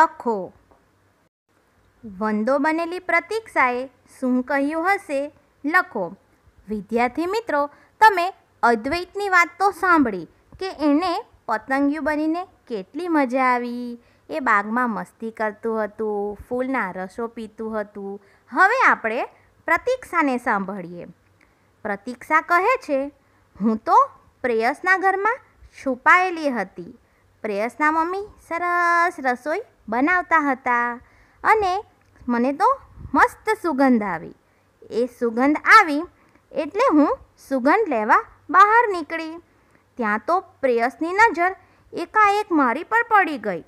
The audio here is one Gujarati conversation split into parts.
લખો વંદો બનેલી પ્રતીક્ષાએ શું કહ્યું હશે લખો વિદ્યાર્થી મિત્રો તમે અદ્વૈતની વાત તો સાંભળી કે એને પતંગિયું બનીને કેટલી મજા આવી એ બાગમાં મસ્તી કરતું હતું ફૂલના રસો પીતું હતું હવે આપણે પ્રતીક્ષાને સાંભળીએ પ્રતીક્ષા કહે છે હું તો પ્રેયસના ઘરમાં છુપાયેલી હતી પ્રેયસના મમ્મી સરસ રસોઈ બનાવતા હતા અને મને તો મસ્ત સુગંધ આવી એ સુગંધ આવી એટલે હું સુગંધ લેવા બહાર નીકળી ત્યાં તો પ્રેયસની નજર એકાએક મારી પર પડી ગઈ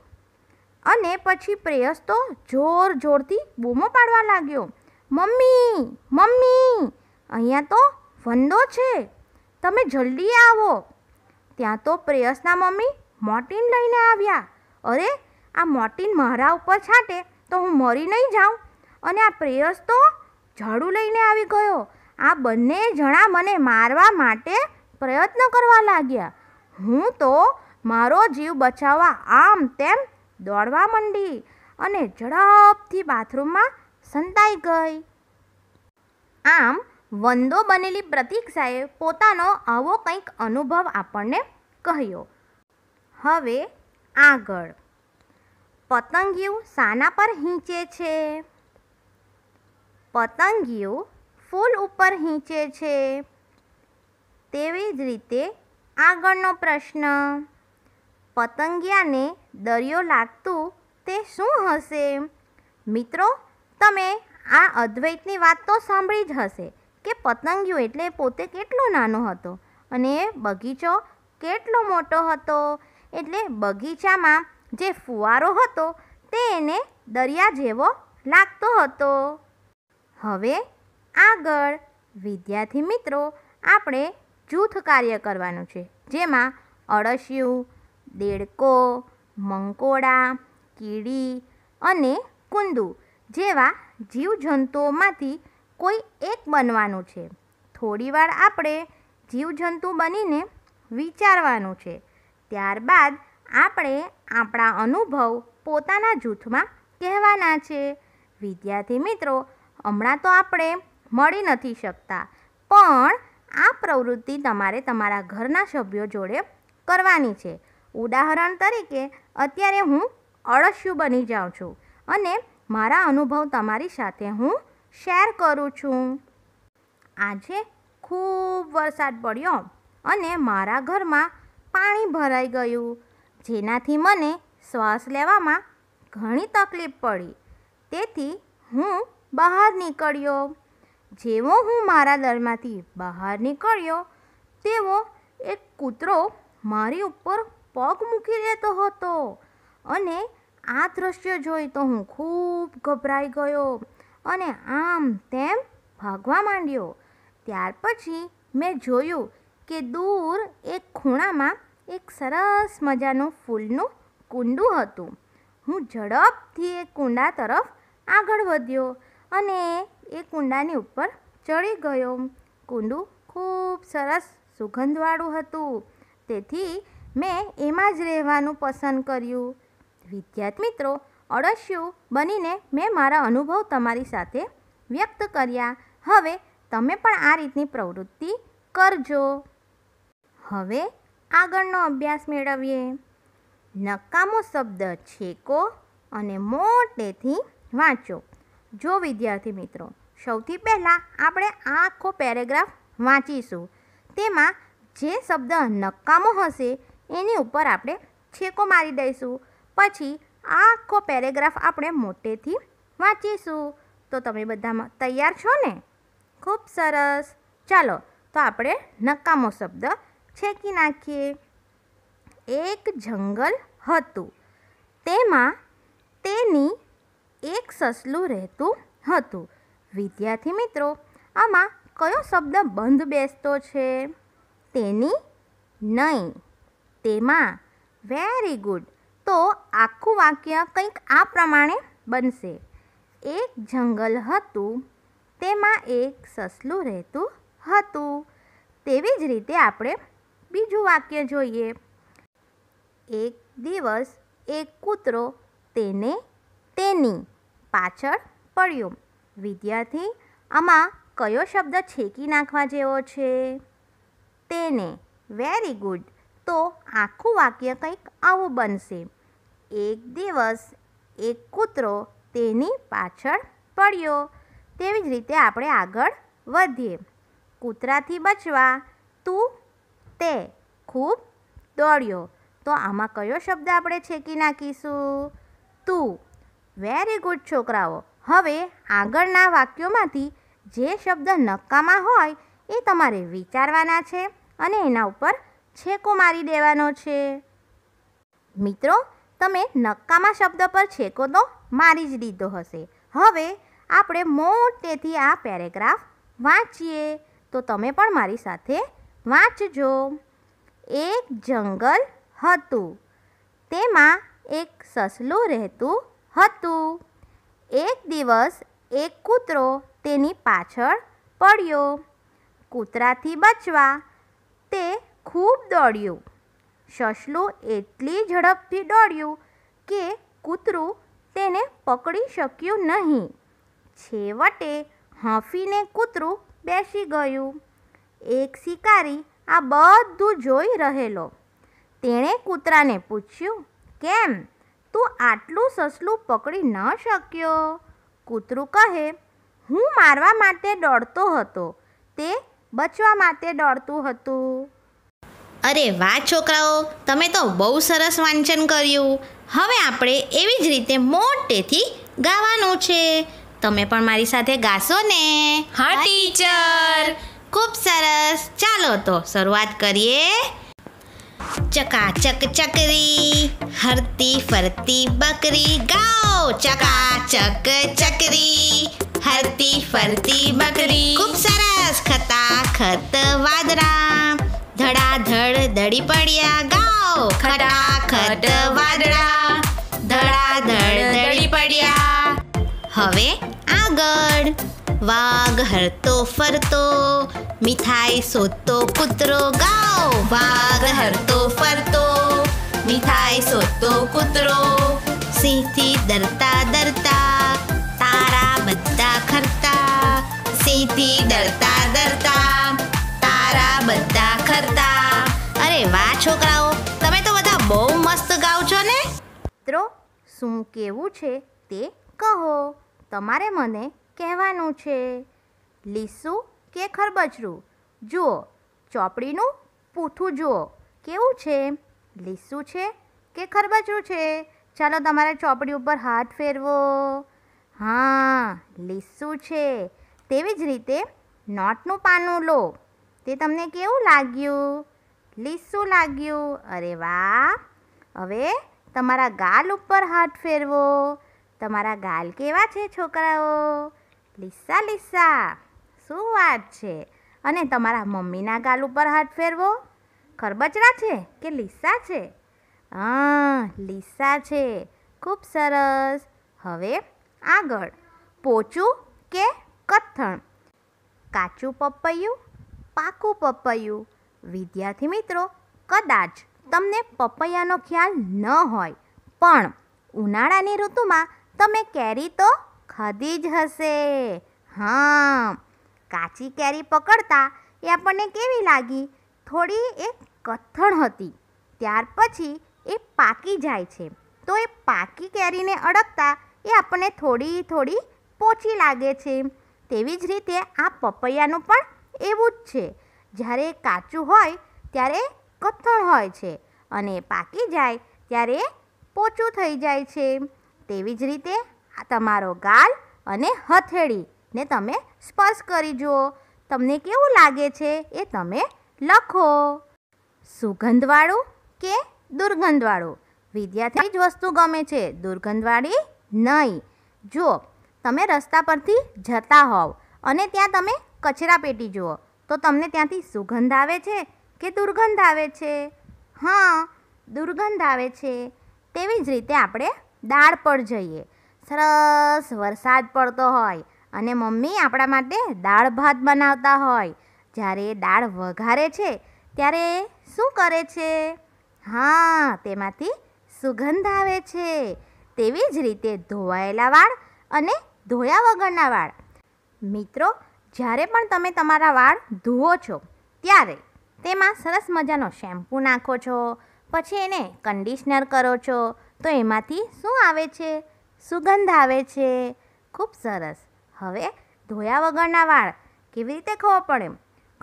અને પછી પ્રેયસ તો જોર જોરથી બૂમો પાડવા લાગ્યો મમ્મી મમ્મી અહીંયા તો વંદો છે તમે જલ્દી આવો ત્યાં તો પ્રેયસના મમ્મી મોર્ટિન લઈને આવ્યા અરે આ મોટીન મારા ઉપર છાંટે તો હું મરી નહીં જાઉં અને આ પ્રેયસ તો ઝાડુ લઈને આવી ગયો આ બંને જણા મને મારવા માટે પ્રયત્ન કરવા લાગ્યા હું તો મારો જીવ બચાવવા આમ તેમ દોડવા માંડી અને ઝડપથી બાથરૂમમાં સંતાઈ ગઈ આમ વંદો બનેલી પ્રતીક્ષાએ પોતાનો આવો કંઈક અનુભવ આપણને કહ્યો હવે આગળ પતંગિયું શાના પર હીંચે છે પતંગિયું ફૂલ ઉપર હીંચે છે તેવી જ રીતે આગળનો પ્રશ્ન પતંગિયાને દરિયો લાગતું તે શું હશે મિત્રો તમે આ અદ્વૈતની વાત તો સાંભળી જ હશે કે પતંગિયું એટલે પોતે કેટલો નાનો હતો અને બગીચો કેટલો મોટો હતો એટલે બગીચામાં જે ફુવારો હતો તે એને દરિયા જેવો લાગતો હતો હવે આગળ વિદ્યાર્થી મિત્રો આપણે જૂથ કાર્ય કરવાનું છે જેમાં અળસિયું દેડકો મંકોડા કીડી અને કુંદુ જેવા જીવજંતુઓમાંથી કોઈ એક બનવાનું છે થોડીવાર આપણે જીવજંતુ બનીને વિચારવાનું છે ત્યારબાદ આપણે આપણા અનુભવ પોતાના જૂથમાં કહેવાના છે વિદ્યાર્થી મિત્રો હમણાં તો આપણે મળી નથી શકતા પણ આ પ્રવૃત્તિ તમારે તમારા ઘરના સભ્યો જોડે કરવાની છે ઉદાહરણ તરીકે અત્યારે હું અળસ્યું બની જાઉં છું અને મારા અનુભવ તમારી સાથે હું શેર કરું છું આજે ખૂબ વરસાદ પડ્યો અને મારા ઘરમાં પાણી ભરાઈ ગયું જેનાથી મને શ્વાસ લેવામાં ઘણી તકલીફ પડી તેથી હું બહાર નીકળ્યો જેવો હું મારા દરમાંથી બહાર નીકળ્યો તેવો એક કૂતરો મારી ઉપર પગ મૂકી રહેતો હતો અને આ દ્રશ્ય જોઈ તો હું ખૂબ ગભરાઈ ગયો અને આમ તેમ ભાગવા માંડ્યો ત્યાર પછી મેં જોયું કે દૂર એક ખૂણામાં એક સરસ મજાનું ફૂલનું કુંડું હતું હું ઝડપથી એ કુંડા તરફ આગળ વધ્યો અને એ કુંડાની ઉપર ચડી ગયો કુંડું ખૂબ સરસ સુગંધવાળું હતું તેથી મેં એમાં જ રહેવાનું પસંદ કર્યું વિદ્યાર્થી મિત્રો અળસિયું બનીને મેં મારા અનુભવ તમારી સાથે વ્યક્ત કર્યા હવે તમે પણ આ રીતની પ્રવૃત્તિ કરજો હવે આગળનો અભ્યાસ મેળવીએ નકામો શબ્દ છેકો અને મોટેથી વાંચો જો વિદ્યાર્થી મિત્રો સૌથી પહેલાં આપણે આખો પેરેગ્રાફ વાંચીશું તેમાં જે શબ્દ નકામો હશે એની ઉપર આપણે છેકો મારી દઈશું પછી આખો પેરેગ્રાફ આપણે મોટેથી વાંચીશું તો તમે બધા તૈયાર છો ને ખૂબ સરસ ચાલો તો આપણે નકામો શબ્દ છેકી નાખીએ એક જંગલ હતું તેમાં તેની એક સસલું રહેતું હતું વિદ્યાર્થી મિત્રો આમાં કયો શબ્દ બંધ બેસતો છે તેની નહીં તેમાં વેરી ગુડ તો આખું વાક્ય કંઈક આ પ્રમાણે બનશે એક જંગલ હતું તેમાં એક સસલું રહેતું હતું તેવી જ રીતે આપણે બીજું વાક્ય જોઈએ એક દિવસ એક કૂતરો તેને તેની પાછળ પડ્યો વિદ્યાર્થી આમાં કયો શબ્દ છેકી નાખવા જેવો છે તેને વેરી ગુડ તો આખું વાક્ય કંઈક આવું બનશે એક દિવસ એક કૂતરો તેની પાછળ પડ્યો તેવી જ રીતે આપણે આગળ વધીએ કૂતરાથી બચવા તું તે ખૂબ દોડ્યો તો આમાં કયો શબ્દ આપણે છેકી નાખીશું તું વેરી ગુડ છોકરાઓ હવે આગળના વાક્યોમાંથી જે શબ્દ નક્કામાં હોય એ તમારે વિચારવાના છે અને એના ઉપર છેકો મારી દેવાનો છે મિત્રો તમે નક્કામાં શબ્દ પર છેકો તો મારી જ દીધો હશે હવે આપણે મોટેથી આ પેરેગ્રાફ વાંચીએ તો તમે પણ મારી સાથે વાંચજો એક જંગલ હતું તેમાં એક સસલું રહેતું હતું એક દિવસ એક કૂતરો તેની પાછળ પડ્યો કૂતરાથી બચવા તે ખૂબ દોડ્યું સસલું એટલી ઝડપથી દોડ્યું કે કૂતરું તેને પકડી શક્યું નહીં છેવટે હાંફીને કૂતરું બેસી ગયું એક શિકારી આ બધું જોઈ રહેલો તેણે કૂતરાને પૂછ્યું કેમ તું આટલું સસલું પકડી ન શક્યો કૂતરું કહે હું મારવા માટે દોડતો હતો તે બચવા માટે દોડતું હતું અરે વાહ છોકરાઓ તમે તો બહુ સરસ વાંચન કર્યું હવે આપણે એવી જ રીતે મોટેથી ગાવાનું છે તમે પણ મારી સાથે ગાશો ને હા ટીચર ખૂબ સરસ ચાલો તો શરૂઆત કરીએ ચકાચક ચકરી હરતી ફરતી બકરી ગાઓ ચકાચક ચકરી હરતી ફરતી બકરી ખૂબ સરસ ખતા ખત વાદરા ધડ દડી પડ્યા ગાઓ ખટા ખટ વાદરા ધડ દડી પડ્યા હવે આગળ વાઘ હરતો ફરતો મીઠાઈ શોધતો કૂતરો ગાઓ વાઘ હરતો ફરતો મીઠાઈ શોધતો કૂતરો સિંહથી ડરતા ડરતા તારા બધા ખરતા સિંહથી ડરતા ડરતા તારા બધા ખરતા અરે વાહ છોકરાઓ તમે તો બધા બહુ મસ્ત ગાવ છો ને મિત્રો શું કેવું છે તે કહો તમારે મને કહેવાનું છે લીસું કે ખરબચડું જુઓ ચોપડીનું પૂઠું જુઓ કેવું છે લીસું છે કે ખરબચડું છે ચાલો તમારા ચોપડી ઉપર હાથ ફેરવો હા લીસું છે તેવી જ રીતે નોટનું પાનું લો તે તમને કેવું લાગ્યું લીસું લાગ્યું અરે વાહ હવે તમારા ગાલ ઉપર હાથ ફેરવો તમારા ગાલ કેવા છે છોકરાઓ લિસ્સા લિસ્સા શું વાત છે અને તમારા મમ્મીના ગાલ ઉપર હાથ ફેરવો ખરબચડા છે કે લિસ્સા છે હા લિસ્સા છે ખૂબ સરસ હવે આગળ પોચું કે કથણ કાચું પપૈયું પાકું પપૈયું વિદ્યાર્થી મિત્રો કદાચ તમને પપૈયાનો ખ્યાલ ન હોય પણ ઉનાળાની ઋતુમાં તમે કેરી તો ખાધી જ હશે હા કાચી કેરી પકડતા એ આપણને કેવી લાગી થોડી એ કથણ હતી ત્યાર પછી એ પાકી જાય છે તો એ પાકી કેરીને અડકતા એ આપણને થોડી થોડી પોચી લાગે છે તેવી જ રીતે આ પપૈયાનું પણ એવું જ છે જ્યારે કાચું હોય ત્યારે કથણ હોય છે અને પાકી જાય ત્યારે પોચું થઈ જાય છે તેવી જ રીતે તમારો ગાલ અને હથેળીને તમે સ્પર્શ કરી જુઓ તમને કેવું લાગે છે એ તમે લખો સુગંધવાળું કે દુર્ગંધવાળું વિદ્યાર્થી જ વસ્તુ ગમે છે દુર્ગંધવાળી નહીં જો તમે રસ્તા પરથી જતા હોવ અને ત્યાં તમે કચરા પેટી જુઓ તો તમને ત્યાંથી સુગંધ આવે છે કે દુર્ગંધ આવે છે હા દુર્ગંધ આવે છે તેવી જ રીતે આપણે દાળ પર જઈએ સરસ વરસાદ પડતો હોય અને મમ્મી આપણા માટે દાળ ભાત બનાવતા હોય જ્યારે દાળ વઘારે છે ત્યારે શું કરે છે હા તેમાંથી સુગંધ આવે છે તેવી જ રીતે ધોવાયેલા વાળ અને ધોયા વગરના વાળ મિત્રો જ્યારે પણ તમે તમારા વાળ ધુઓ છો ત્યારે તેમાં સરસ મજાનો શેમ્પૂ નાખો છો પછી એને કંડિશનર કરો છો તો એમાંથી શું આવે છે સુગંધ આવે છે ખૂબ સરસ હવે ધોયા વગરના વાળ કેવી રીતે ખબર પડે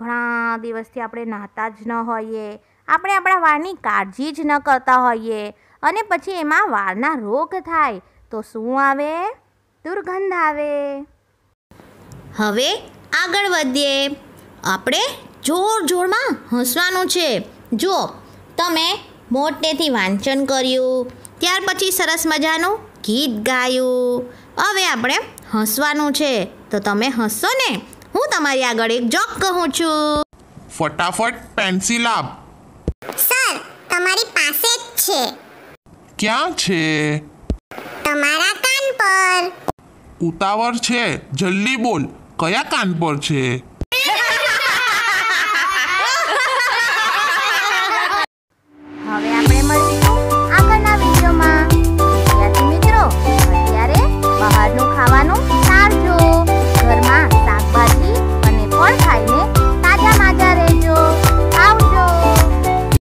ઘણા દિવસથી આપણે નહાતા જ ન હોઈએ આપણે આપણા વાળની કાળજી જ ન કરતા હોઈએ અને પછી એમાં વાળના રોગ થાય તો શું આવે દુર્ગંધ આવે હવે આગળ વધીએ આપણે જોર જોરમાં હસવાનું છે જો તમે મોટેથી વાંચન કર્યું ત્યાર પછી સરસ મજાનું ગીત ગાયું હવે આપણે હસવાનું છે તો તમે હસશો ને હું તમારી આગળ એક જોક કહું છું ફટાફટ પેન્સિલ આપ સર તમારી પાસે જ છે ક્યાં છે તમારા કાન પર ઉતાવળ છે જલ્દી બોલ કયા કાન પર છે